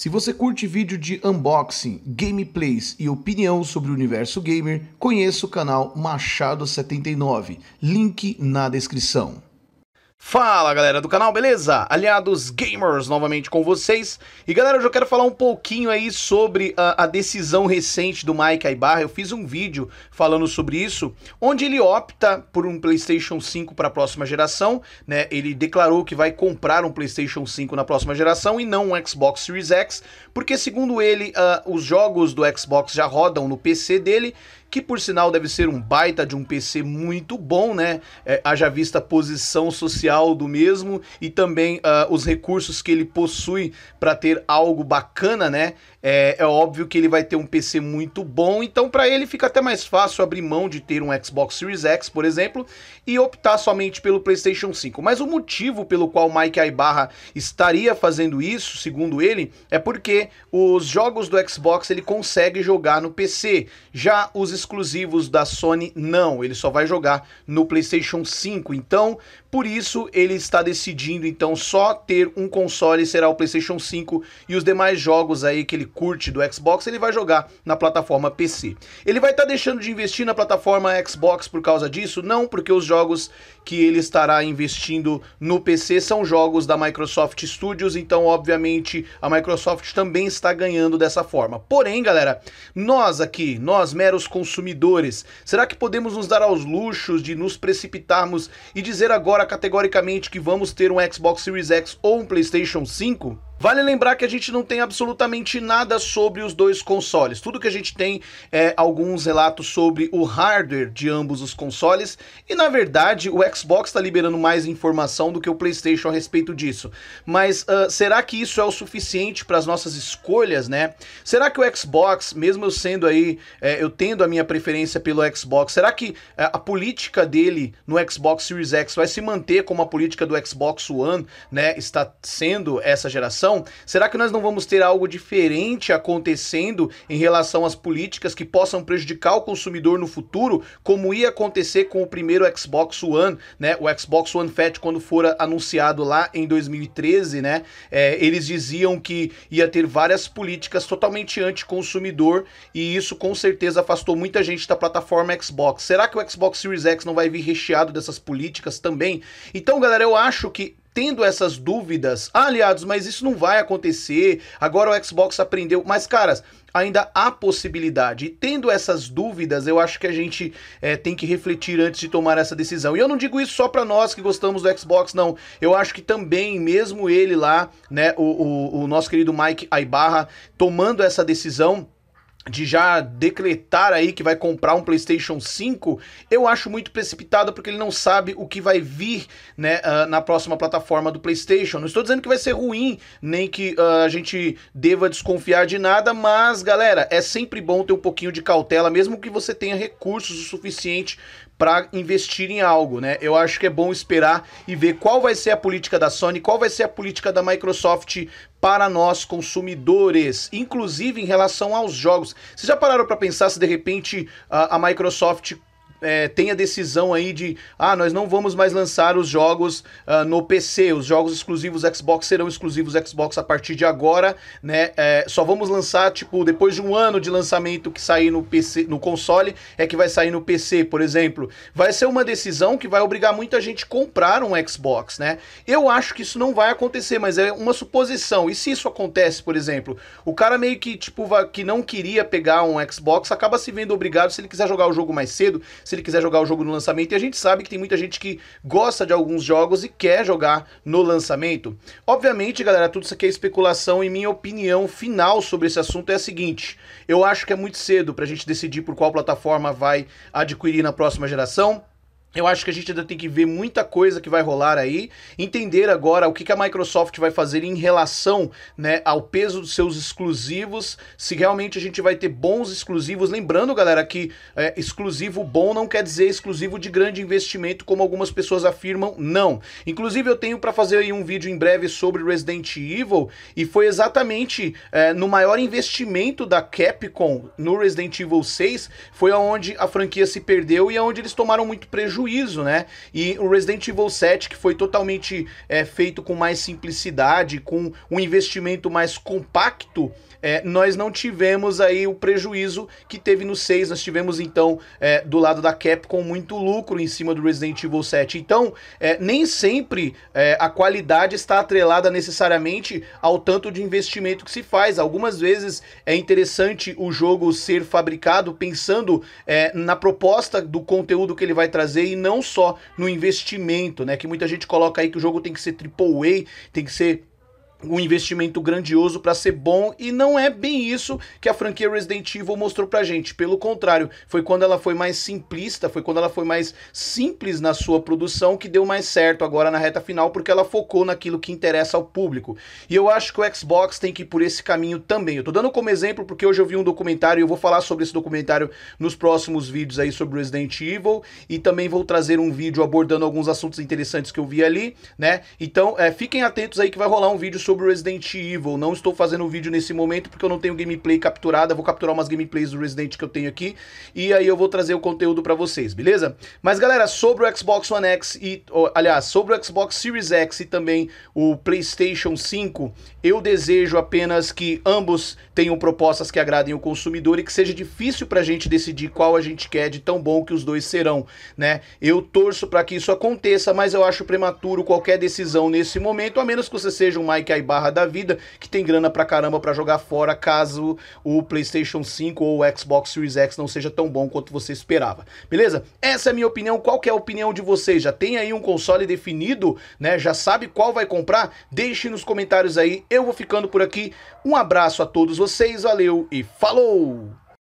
Se você curte vídeo de unboxing, gameplays e opinião sobre o universo gamer, conheça o canal Machado79, link na descrição. Fala galera do canal, beleza? Aliados Gamers novamente com vocês. E galera, eu eu quero falar um pouquinho aí sobre a, a decisão recente do Mike Ibarra. Eu fiz um vídeo falando sobre isso, onde ele opta por um PlayStation 5 para a próxima geração, né? Ele declarou que vai comprar um PlayStation 5 na próxima geração e não um Xbox Series X, porque segundo ele, uh, os jogos do Xbox já rodam no PC dele que por sinal deve ser um baita de um PC muito bom, né? É, haja vista a posição social do mesmo e também uh, os recursos que ele possui para ter algo bacana, né? É, é, óbvio que ele vai ter um PC muito bom, então para ele fica até mais fácil abrir mão de ter um Xbox Series X, por exemplo, e optar somente pelo PlayStation 5. Mas o motivo pelo qual Mike Ibarra estaria fazendo isso, segundo ele, é porque os jogos do Xbox ele consegue jogar no PC, já os exclusivos da Sony, não, ele só vai jogar no PlayStation 5. Então, por isso, ele está decidindo então só ter um console, será o PlayStation 5 e os demais jogos aí que ele curte do Xbox, ele vai jogar na plataforma PC. Ele vai estar tá deixando de investir na plataforma Xbox por causa disso? Não, porque os jogos que ele estará investindo no PC são jogos da Microsoft Studios, então obviamente a Microsoft também está ganhando dessa forma. Porém, galera, nós aqui, nós meros consumidores, será que podemos nos dar aos luxos de nos precipitarmos e dizer agora agora categoricamente que vamos ter um Xbox Series X ou um PlayStation 5, Vale lembrar que a gente não tem absolutamente nada sobre os dois consoles. Tudo que a gente tem é alguns relatos sobre o hardware de ambos os consoles. E na verdade, o Xbox está liberando mais informação do que o PlayStation a respeito disso. Mas uh, será que isso é o suficiente para as nossas escolhas, né? Será que o Xbox, mesmo eu sendo aí, é, eu tendo a minha preferência pelo Xbox, será que eh, a política dele no Xbox Series X vai se manter como a política do Xbox One, né? Está sendo essa geração? Será que nós não vamos ter algo diferente acontecendo em relação às políticas que possam prejudicar o consumidor no futuro, como ia acontecer com o primeiro Xbox One, né? O Xbox One Fat, quando for anunciado lá em 2013, né? É, eles diziam que ia ter várias políticas totalmente anti-consumidor e isso com certeza afastou muita gente da plataforma Xbox. Será que o Xbox Series X não vai vir recheado dessas políticas também? Então, galera, eu acho que tendo essas dúvidas. Ah, aliados, mas isso não vai acontecer. Agora o Xbox aprendeu. Mas, caras, ainda há possibilidade. E tendo essas dúvidas, eu acho que a gente é, tem que refletir antes de tomar essa decisão. E eu não digo isso só para nós que gostamos do Xbox, não. Eu acho que também, mesmo ele lá, né, o, o, o nosso querido Mike Aibarra, tomando essa decisão de já decretar aí que vai comprar um PlayStation 5, eu acho muito precipitado porque ele não sabe o que vai vir né, uh, na próxima plataforma do PlayStation. Não estou dizendo que vai ser ruim, nem que uh, a gente deva desconfiar de nada, mas galera, é sempre bom ter um pouquinho de cautela, mesmo que você tenha recursos o suficiente para investir em algo, né? Eu acho que é bom esperar e ver qual vai ser a política da Sony, qual vai ser a política da Microsoft para nós consumidores, inclusive em relação aos jogos. Vocês já pararam para pensar se de repente a, a Microsoft é, tem a decisão aí de, ah, nós não vamos mais lançar os jogos uh, no PC, os jogos exclusivos Xbox serão exclusivos Xbox a partir de agora, né? É, só vamos lançar, tipo, depois de um ano de lançamento que sair no PC, no console, é que vai sair no PC, por exemplo. Vai ser uma decisão que vai obrigar muita gente a comprar um Xbox, né? Eu acho que isso não vai acontecer, mas é uma suposição. E se isso acontece, por exemplo, o cara meio que, tipo, que não queria pegar um Xbox, acaba se vendo obrigado, se ele quiser jogar o jogo mais cedo, se ele quiser jogar o jogo no lançamento. E a gente sabe que tem muita gente que gosta de alguns jogos e quer jogar no lançamento. Obviamente, galera, tudo isso aqui é especulação e minha opinião final sobre esse assunto é a seguinte: eu acho que é muito cedo para a gente decidir por qual plataforma vai adquirir na próxima geração. Eu acho que a gente ainda tem que ver muita coisa que vai rolar aí, entender agora o que, a Microsoft vai fazer em relação né, ao peso dos seus exclusivos, se realmente a gente vai ter bons exclusivos. Lembrando, galera, que é, exclusivo bom não quer dizer exclusivo de grande investimento, como algumas pessoas afirmam, não. Inclusive, eu tenho para fazer aí um vídeo em breve sobre Resident Evil, e foi exatamente é, no maior investimento da Capcom no Resident Evil 6, foi aonde a franquia se perdeu e aonde eles tomaram muito prejuízo prejuízo, né? E o Resident Evil 7, que foi totalmente é, feito com mais simplicidade, com um investimento mais compacto, é, nós não tivemos aí o prejuízo que teve no 6. Nós tivemos, então, é, do lado da Capcom, muito lucro em cima do Resident Evil 7. Então, é, nem sempre é, a qualidade está atrelada necessariamente ao tanto de investimento que se faz. Algumas vezes é interessante o jogo ser fabricado pensando é, na proposta do conteúdo que ele vai trazer e não só no investimento, né? Que muita gente coloca aí que o jogo tem que ser AAA, tem que ser um investimento grandioso para ser bom e não é bem isso que a franquia Resident Evil mostrou pra gente. Pelo contrário, foi quando ela foi mais simplista, foi quando ela foi mais simples na sua produção que deu mais certo agora na reta final, porque ela focou naquilo que interessa ao público. E eu acho que o Xbox tem que ir por esse caminho também. Eu tô dando como exemplo porque hoje eu vi um documentário e eu vou falar sobre esse documentário nos próximos vídeos aí sobre Resident Evil e também vou trazer um vídeo abordando alguns assuntos interessantes que eu vi ali, né? Então, é, fiquem atentos aí que vai rolar um vídeo sobre Resident Evil. Não estou fazendo vídeo nesse momento porque eu não tenho gameplay capturada. Vou capturar umas gameplays do Resident que eu tenho aqui e aí eu vou trazer o conteúdo para vocês, beleza? Mas galera, sobre o Xbox One X e aliás, sobre o Xbox Series X e também o PlayStation 5, eu desejo apenas que ambos tenham propostas que agradem o consumidor e que seja difícil para a gente decidir qual a gente quer de tão bom que os dois serão, né? Eu torço para que isso aconteça, mas eu acho prematuro qualquer decisão nesse momento, a menos que você seja um Mike barra da vida, que tem grana pra caramba para jogar fora caso o PlayStation 5 ou o Xbox Series X não seja tão bom quanto você esperava. Beleza? Essa é a minha opinião. Qual que é a opinião de vocês? Já tem aí um console definido, né? Já sabe qual vai comprar? Deixe nos comentários aí. Eu vou ficando por aqui. Um abraço a todos vocês, valeu e falou!